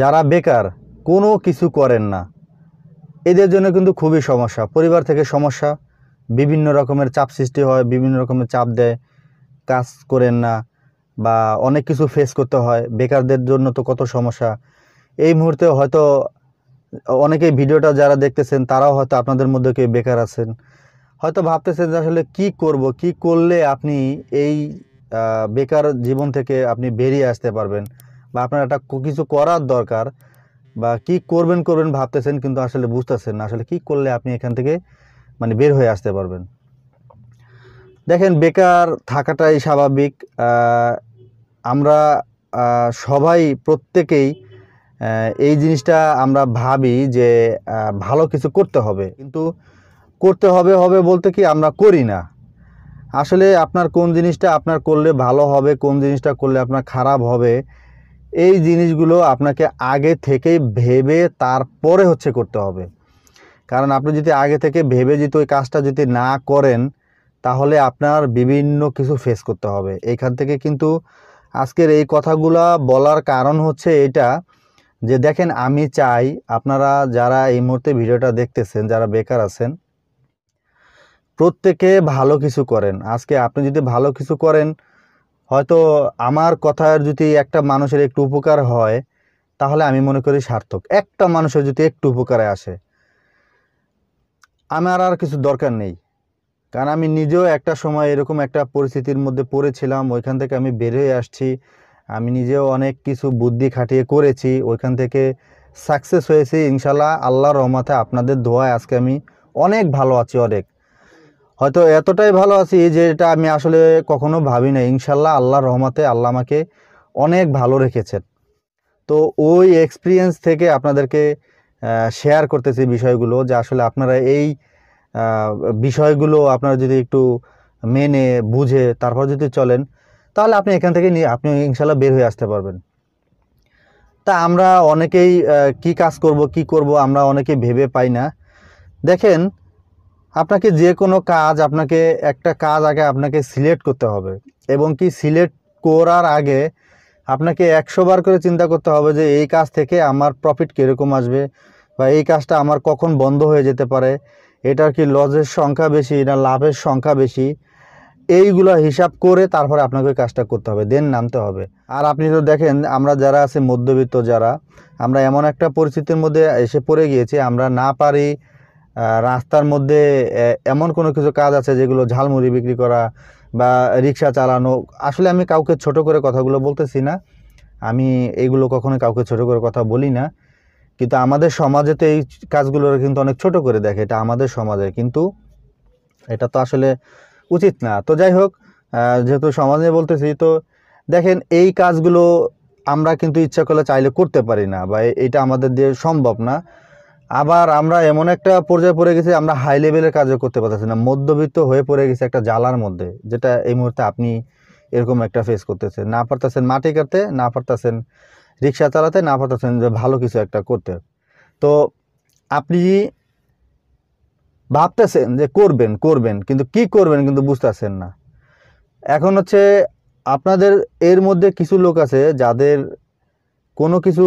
যারা বেকার কোনো কিছু করেন না এদের জন্য কিন্তু খুবই সমস্যা পরিবার থেকে সমস্যা বিভিন্ন রকমের চাপ সৃষ্টি হয় বিভিন্ন রকমের চাপ দেয় কাজ করেন না বা অনেক কিছু ফেস করতে হয় বেকারদের জন্য তো কত সমস্যা এই মুহূর্তে হয়তো অনেকেই ভিডিওটা যারা দেখতেছেন তারাও হয়তো আপনাদের মধ্যে কেউ বেকার আছেন হয়তো ভাবতেছেন যে আসলে কি করব কি করলে আপনি এই বেকার জীবন থেকে আপনি বেরিয়ে আসতে পারবেন বা আপনার একটা কিছু করার দরকার বা কি করবেন করবেন ভাবতেছেন কিন্তু আসলে বুঝতেছেন না আসলে কি করলে আপনি এখান থেকে মানে বের হয়ে আসতে পারবেন দেখেন বেকার থাকাটাই স্বাভাবিক আমরা সবাই প্রত্যেকেই এই জিনিসটা আমরা ভাবি যে ভালো কিছু করতে হবে কিন্তু করতে হবে হবে বলতে কি আমরা করি না আসলে আপনার কোন জিনিসটা আপনার করলে ভালো হবে কোন জিনিসটা করলে আপনার খারাপ হবে এই জিনিসগুলো আপনাকে আগে থেকে ভেবে তারপরে হচ্ছে করতে হবে কারণ আপনি যদি আগে থেকে ভেবে যদি ওই কাজটা যদি না করেন তাহলে আপনার বিভিন্ন কিছু ফেস করতে হবে এখান থেকে কিন্তু আজকের এই কথাগুলা বলার কারণ হচ্ছে এটা যে দেখেন আমি চাই আপনারা যারা এই মুহূর্তে ভিডিওটা দেখতেছেন যারা বেকার আছেন প্রত্যেকে ভালো কিছু করেন আজকে আপনি যদি ভালো কিছু করেন হয়তো আমার কথার যদি একটা মানুষের একটু উপকার হয় তাহলে আমি মনে করি সার্থক একটা মানুষের যদি একটু উপকারে আসে আমার আর কিছু দরকার নেই কারণ আমি নিজেও একটা সময় এরকম একটা পরিস্থিতির মধ্যে পড়েছিলাম ওইখান থেকে আমি বের হয়ে আসছি আমি নিজেও অনেক কিছু বুদ্ধি খাটিয়ে করেছি ওইখান থেকে সাকসেস হয়েছি ইনশাল্লাহ আল্লাহ রহমাতে আপনাদের দোয়ায় আজকে আমি অনেক ভালো আছি অনেক হয়তো এতটাই ভালো আছি যে এটা আমি আসলে কখনো ভাবি না ইনশাল্লাহ আল্লাহ রহমতে আল্লাহ আমাকে অনেক ভালো রেখেছেন তো ওই এক্সপিরিয়েন্স থেকে আপনাদেরকে শেয়ার করতেছি বিষয়গুলো যে আসলে আপনারা এই বিষয়গুলো আপনারা যদি একটু মেনে বুঝে তারপর যদি চলেন তাহলে আপনি এখান থেকে আপনি ইনশাল্লাহ বের হয়ে আসতে পারবেন তা আমরা অনেকেই কি কাজ করব কি করব আমরা অনেকে ভেবে পাই না দেখেন আপনাকে যে কোনো কাজ আপনাকে একটা কাজ আগে আপনাকে সিলেক্ট করতে হবে এবং কি সিলেক্ট করার আগে আপনাকে একশো বার করে চিন্তা করতে হবে যে এই কাজ থেকে আমার প্রফিট কীরকম আসবে বা এই কাজটা আমার কখন বন্ধ হয়ে যেতে পারে এটার কি লজের সংখ্যা বেশি না লাভের সংখ্যা বেশি এইগুলো হিসাব করে তারপরে আপনাকে কাজটা করতে হবে দেন নামতে হবে আর আপনি তো দেখেন আমরা যারা আছে মধ্যবিত্ত যারা আমরা এমন একটা পরিস্থিতির মধ্যে এসে পড়ে গিয়েছি আমরা না পারি রাস্তার মধ্যে এমন কোনো কিছু কাজ আছে যেগুলো ঝালমুড়ি বিক্রি করা বা রিক্সা চালানো আসলে আমি কাউকে ছোট করে কথাগুলো বলতেছি না আমি এইগুলো কখনো কাউকে ছোট করে কথা বলি না কিন্তু আমাদের সমাজে তো এই কাজগুলো কিন্তু অনেক ছোট করে দেখে এটা আমাদের সমাজে কিন্তু এটা তো আসলে উচিত না তো যাই হোক যেহেতু সমাজে বলতেছি তো দেখেন এই কাজগুলো আমরা কিন্তু ইচ্ছা করলে চাইলে করতে পারি না বা এটা আমাদের দিয়ে সম্ভব না আবার আমরা এমন একটা পর্যায়ে পড়ে গেছি আমরা হাই লেভেলের কাজও করতে পারতেছি না মধ্যবিত্ত হয়ে পড়ে গেছে একটা জ্বালার মধ্যে যেটা এই মুহূর্তে আপনি এরকম একটা ফেস করতেছেন না পারতেছেন মাটি কাটতে না পারতেছেন রিক্সা চালাতে না পারতেছেন যে ভালো কিছু একটা করতে তো আপনি ভাবতেছেন যে করবেন করবেন কিন্তু কি করবেন কিন্তু বুঝতেছেন না এখন হচ্ছে আপনাদের এর মধ্যে কিছু লোক আছে যাদের কোনো কিছু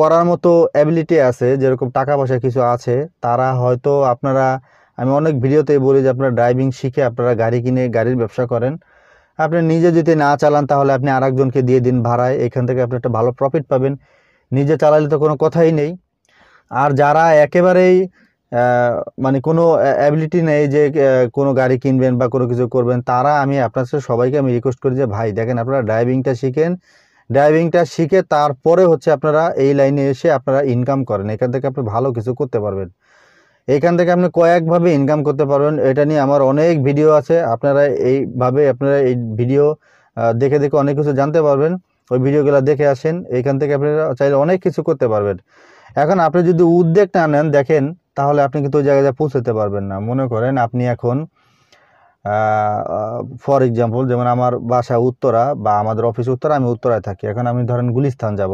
করার মতো অ্যাবিলিটি আছে যেরকম টাকা পয়সা কিছু আছে তারা হয়তো আপনারা আমি অনেক ভিডিওতেই বলি যে আপনারা ড্রাইভিং শিখে আপনারা গাড়ি কিনে গাড়ির ব্যবসা করেন আপনি নিজে যদি না চালান তাহলে আপনি আরেকজনকে দিয়ে দিন ভাড়ায় এখান থেকে আপনি একটা ভালো প্রফিট পাবেন নিজে চালালে তো কোনো কথাই নেই আর যারা একেবারেই মানে কোনো অ্যাবিলিটি নেই যে কোনো গাড়ি কিনবেন বা কোনো কিছু করবেন তারা আমি আপনার সাথে সবাইকে আমি রিকোয়েস্ট করি যে ভাই দেখেন আপনারা ড্রাইভিংটা শিখেন ড্রাইভিংটা শিখে তারপরে হচ্ছে আপনারা এই লাইনে এসে আপনারা ইনকাম করেন এখান থেকে আপনি ভালো কিছু করতে পারবেন এখান থেকে আপনি কয়েকভাবে ইনকাম করতে পারবেন এটা নিয়ে আমার অনেক ভিডিও আছে আপনারা এইভাবে আপনারা এই ভিডিও দেখে দেখে অনেক কিছু জানতে পারবেন ওই ভিডিওগুলো দেখে আসেন এখান থেকে আপনারা চাইলে অনেক কিছু করতে পারবেন এখন আপনি যদি উদ্যোগটা আনেন দেখেন তাহলে আপনি কিন্তু ওই জায়গায় পৌঁছতে পারবেন না মনে করেন আপনি এখন ফর এক্সাম্পল যেমন আমার বাসা উত্তরা বা আমাদের অফিস উত্তরা আমি উত্তরায় থাকি এখন আমি ধরেন গুলিস্তান যাব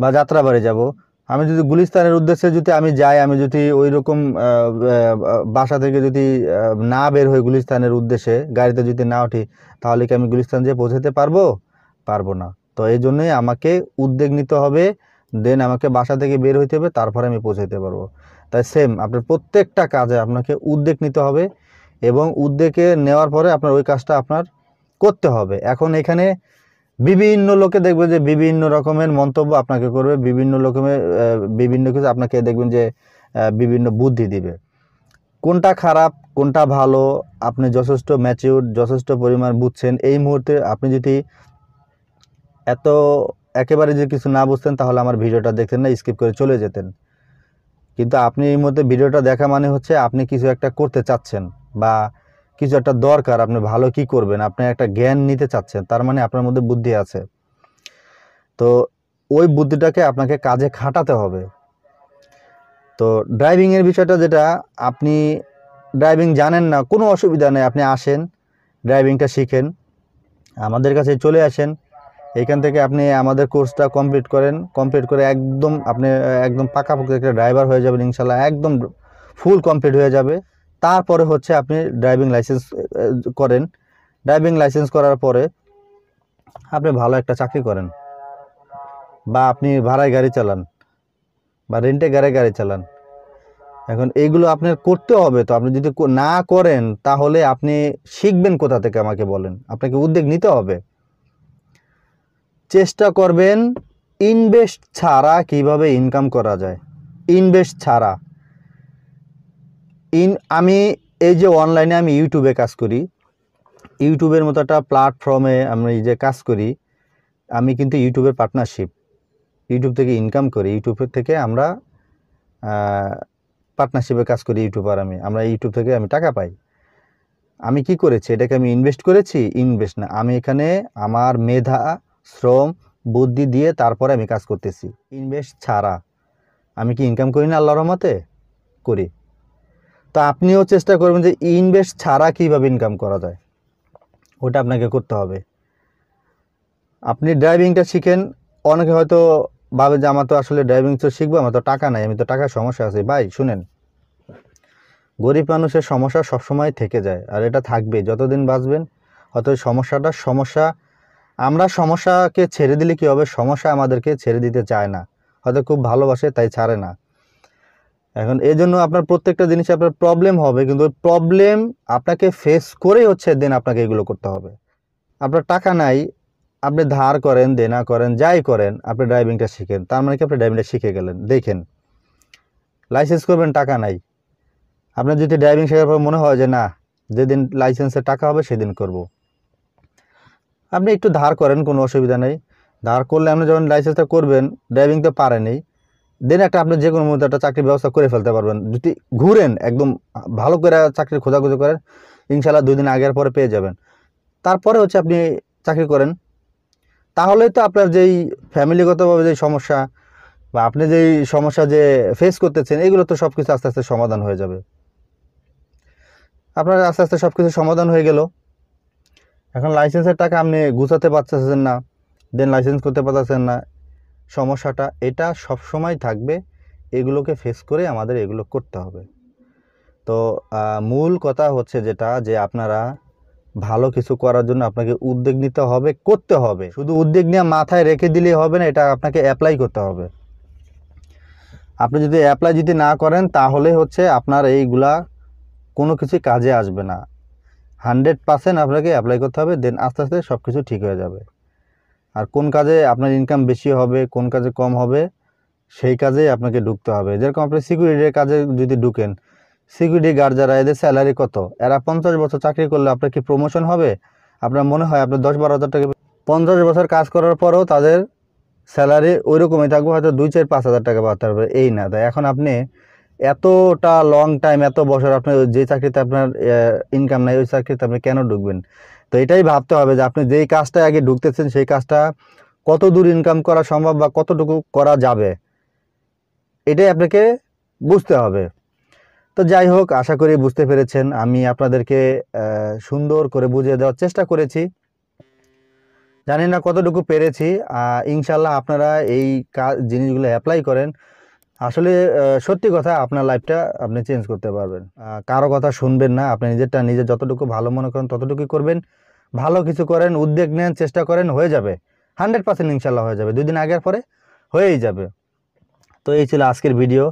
বা যাত্রাবাড়ি যাব আমি যদি গুলিস্তানের উদ্দেশ্যে যদি আমি যাই আমি যদি ওই রকম বাসা থেকে যদি না বের হই গুলিস্তানের উদ্দেশ্যে গাড়িতে যদি না উঠি তাহলে কি আমি গুলিস্তান যেয়ে পৌঁছাতে পারবো পারবো না তো এই জন্যই আমাকে উদ্যোগ নিতে হবে দেন আমাকে বাসা থেকে বের হইতে হবে তারপরে আমি পৌঁছাতে পারবো তাই সেম আপনার প্রত্যেকটা কাজে আপনাকে উদ্যোগ নিতে হবে এবং উদ্যোগে নেওয়ার পরে আপনার ওই কাজটা আপনার করতে হবে এখন এখানে বিভিন্ন লোকে দেখবে যে বিভিন্ন রকমের মন্তব্য আপনাকে করবে বিভিন্ন রকমের বিভিন্ন কিছু আপনাকে দেখবেন যে বিভিন্ন বুদ্ধি দিবে কোনটা খারাপ কোনটা ভালো আপনি যথেষ্ট ম্যাচিউর যথেষ্ট পরিমাণ বুঝছেন এই মুহূর্তে আপনি যদি এত একেবারে যদি কিছু না বুঝতেন তাহলে আমার ভিডিওটা দেখতেন না স্কিপ করে চলে যেতেন কিন্তু আপনি এই মুহূর্তে ভিডিওটা দেখা মানে হচ্ছে আপনি কিছু একটা করতে চাচ্ছেন বা কিছু একটা দরকার আপনি ভালো কি করবেন আপনি একটা জ্ঞান নিতে চাচ্ছেন তার মানে আপনার মধ্যে বুদ্ধি আছে তো ওই বুদ্ধিটাকে আপনাকে কাজে খাটাতে হবে তো ড্রাইভিংয়ের বিষয়টা যেটা আপনি ড্রাইভিং জানেন না কোনো অসুবিধা নেই আপনি আসেন ড্রাইভিংটা শিখেন আমাদের কাছে চলে আসেন এখান থেকে আপনি আমাদের কোর্সটা কমপ্লিট করেন কমপ্লিট করে একদম আপনি একদম পাকাপাকি একটা ড্রাইভার হয়ে যাবেন ইনশাল্লাহ একদম ফুল কমপ্লিট হয়ে যাবে তারপরে হচ্ছে আপনি ড্রাইভিং লাইসেন্স করেন ড্রাইভিং লাইসেন্স করার পরে আপনি ভালো একটা চাকরি করেন বা আপনি ভাড়ায় গাড়ি চালান বা রেন্টে গাড়ি গাড়ি চালান এখন এইগুলো আপনার করতে হবে তো আপনি যদি না করেন তাহলে আপনি শিখবেন কোথা থেকে আমাকে বলেন আপনাকে উদ্যোগ নিতে হবে চেষ্টা করবেন ইনভেস্ট ছাড়া কিভাবে ইনকাম করা যায় ইনভেস্ট ছাড়া ইন আমি এই যে অনলাইনে আমি ইউটিউবে কাজ করি ইউটিউবের মতো একটা প্ল্যাটফর্মে আমি যে কাজ করি আমি কিন্তু ইউটিউবের পার্টনারশিপ ইউটিউব থেকে ইনকাম করি ইউটিউবের থেকে আমরা পার্টনারশিপে কাজ করি ইউটিউবার আমি আমরা ইউটিউব থেকে আমি টাকা পাই আমি কি করেছি এটাকে আমি ইনভেস্ট করেছি ইনভেস্ট না আমি এখানে আমার মেধা শ্রম বুদ্ধি দিয়ে তারপরে আমি কাজ করতেছি ইনভেস্ট ছাড়া আমি কি ইনকাম করি না আল্লাহর রহমতে করি তো আপনিও চেষ্টা করবেন যে ইনভেস্ট ছাড়া কীভাবে ইনকাম করা যায় ওটা আপনাকে করতে হবে আপনি ড্রাইভিংটা শিখেন অনেকে হয়তো ভাবে যে আমার তো আসলে ড্রাইভিং তো শিখবো আমার তো টাকা নাই আমি তো টাকার সমস্যা আছে ভাই শুনেন গরিব মানুষের সমস্যা সবসময় থেকে যায় আর এটা থাকবে যতদিন বাঁচবেন হয়তো সমস্যাটা সমস্যা আমরা সমস্যাকে ছেড়ে দিলে কী হবে সমস্যা আমাদেরকে ছেড়ে দিতে চায় না হয়তো খুব ভালোবাসে তাই ছাড়ে না এখন এই জন্য আপনার প্রত্যেকটা জিনিসে আপনার প্রবলেম হবে কিন্তু ওই প্রবলেম আপনাকে ফেস করেই হচ্ছে দেন আপনাকে এগুলো করতে হবে আপনার টাকা নাই আপনি ধার করেন দেনা করেন যাই করেন আপনি ড্রাইভিংটা শিখেন তার মানে কি আপনি ড্রাইভিংটা শিখে গেলেন দেখেন লাইসেন্স করবেন টাকা নাই আপনার যদি ড্রাইভিং শেখার পর মনে হয় যে না যেদিন লাইসেন্সের টাকা হবে সেদিন করব। আপনি একটু ধার করেন কোনো অসুবিধা নেই ধার করলে আপনি যখন লাইসেন্সটা করবেন ড্রাইভিং তো পারেনি দেন একটা আপনি যে কোনো মুহূর্তে একটা চাকরির ব্যবস্থা করে ফেলতে পারবেন যদি ঘুরেন একদম ভালো করে চাকরি খোঁজাখুঁজি করেন ইনশাল্লাহ দুই দিন আগের পরে পেয়ে যাবেন তারপরে হচ্ছে আপনি চাকরি করেন তাহলে তো আপনার যেই ফ্যামিলিগতভাবে যেই সমস্যা বা আপনি যেই সমস্যা যে ফেস করতেছেন এগুলো তো সব কিছু আস্তে আস্তে সমাধান হয়ে যাবে আপনার আস্তে আস্তে সব কিছু সমাধান হয়ে গেল এখন লাইসেন্সের টাকা আপনি গুছাতে পারতেছেন না দেন লাইসেন্স করতে পারতেছেন না সমস্যাটা এটা সব সময় থাকবে এগুলোকে ফেস করে আমাদের এগুলো করতে হবে তো মূল কথা হচ্ছে যেটা যে আপনারা ভালো কিছু করার জন্য আপনাকে উদ্যোগ নিতে হবে করতে হবে শুধু উদ্যোগ নিয়ে মাথায় রেখে দিলেই হবে না এটা আপনাকে অ্যাপ্লাই করতে হবে আপনি যদি অ্যাপ্লাই যদি না করেন তাহলে হচ্ছে আপনার এইগুলা কোনো কিছু কাজে আসবে না হান্ড্রেড পার্সেন্ট আপনাকে অ্যাপ্লাই করতে হবে দেন আস্তে আস্তে সব কিছু ঠিক হয়ে যাবে আর কোন কাজে আপনার ইনকাম বেশি হবে কোন কাজে কম হবে সেই কাজেই আপনাকে ঢুকতে হবে যেরকম আপনি সিকিউরিটির কাজে যদি ঢুকেন সিকিউরিটি গার্ড যারা এদের স্যালারি কত এরা পঞ্চাশ বছর চাকরি করলে আপনার কি প্রমোশন হবে আপনার মনে হয় আপনার দশ বারো হাজার টাকা পঞ্চাশ বছর কাজ করার পরেও তাদের স্যালারি ওই রকমই থাকবে হয়তো দুই চার পাঁচ হাজার টাকা পাওয়া পারবে এই না তাই এখন আপনি এতটা লং টাইম এত বছর আপনার যে চাকরিতে আপনার ইনকাম নাই ওই চাকরিতে আপনি কেন ঢুকবেন তো এটাই ভাবতে হবে যে আপনি যেই কাজটা আগে ঢুকতেছেন সেই কাজটা কত দূর ইনকাম করা সম্ভব বা কতটুকু করা যাবে এটাই আপনাকে বুঝতে হবে তো যাই হোক আশা করি বুঝতে পেরেছেন আমি আপনাদেরকে সুন্দর করে বুঝিয়ে দেওয়ার চেষ্টা করেছি জানি না কতটুকু পেরেছি ইনশাল্লাহ আপনারা এই কাজ জিনিসগুলো অ্যাপ্লাই করেন আসলে সত্যি কথা আপনার লাইফটা আপনি চেঞ্জ করতে পারবেন কারো কথা শুনবেন না আপনি নিজেরটা নিজে যতটুকু ভালো মনে করেন ততটুকুই করবেন ভালো কিছু করেন উদ্যোগ নেন চেষ্টা করেন হয়ে যাবে হান্ড্রেড পার্সেন্ট ইনশাল্লাহ হয়ে যাবে দুদিন আগের পরে হয়েই যাবে তো এই ছিল আজকের ভিডিও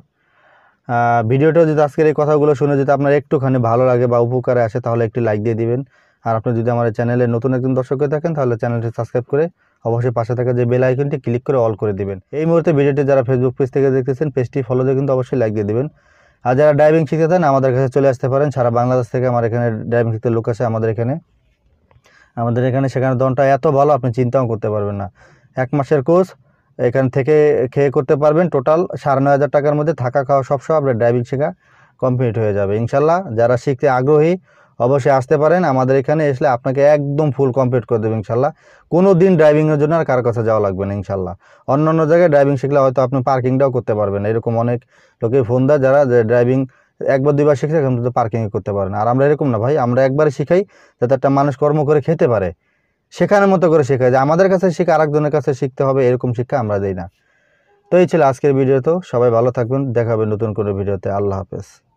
ভিডিওটা যদি আজকের এই কথাগুলো শুনে যদি আপনার একটুখানি ভালো লাগে বা উপকারে আসে তাহলে একটি লাইক দিয়ে দিবেন আর আপনি যদি আমার চ্যানেলে নতুন একজন দর্শক হয়ে থাকেন তাহলে চ্যানেলটি সাবস্ক্রাইব করে অবশ্যই পাশে থাকা যে বেল আইকনটি ক্লিক করে অল করে দিবেন এই মুহূর্তে ভিডিওটি যারা ফেসবুক পেজ থেকে দেখতেছেন পেজটি ফলো দিয়ে কিন্তু অবশ্যই লাইক দিয়ে দেবেন আর যারা ড্রাইভিং শিখতে চান আমাদের কাছে চলে আসতে পারেন সারা বাংলাদেশ থেকে আমার এখানে ড্রাইভিং শিখতে লোক আছে আমাদের এখানে আমাদের এখানে সেখানে দনটা এত ভালো আপনি চিন্তাও করতে পারবেন না এক মাসের কোর্স এখান থেকে খেয়ে করতে পারবেন টোটাল সাড়ে নয় হাজার টাকার মধ্যে থাকা খাওয়া সব সব আপনার ড্রাইভিং শেখা কমপ্লিট হয়ে যাবে ইনশাল্লাহ যারা শিখতে আগ্রহী অবশ্যই আসতে পারেন আমাদের এখানে আসলে আপনাকে একদম ফুল কমপ্লিট করে দেবে ইনশাল্লাহ কোনো দিন ড্রাইভিংয়ের জন্য আর কার কাছে যাওয়া লাগবে না ইনশাল্লাহ অন্য অন্য জায়গায় ড্রাইভিং শিখলে হয়তো আপনি পার্কিংটাও করতে পারবেন এরকম অনেক লোকে ফোন দেয় যারা ড্রাইভিং একবার দুইবার শিখছে কিন্তু পার্কিং পার্কিংয়ে করতে পারে না আর আমরা এরকম না ভাই আমরা একবারে শিখাই যাতে একটা মানুষ কর্ম করে খেতে পারে শেখানোর মতো করে শেখায় যে আমাদের কাছে শিখে আরেকজনের কাছে শিখতে হবে এরকম শিক্ষা আমরা দিই না তো এই ছিল আজকের ভিডিও তো সবাই ভালো থাকবেন দেখাবেন নতুন কোনো ভিডিওতে আল্লাহ হাফেজ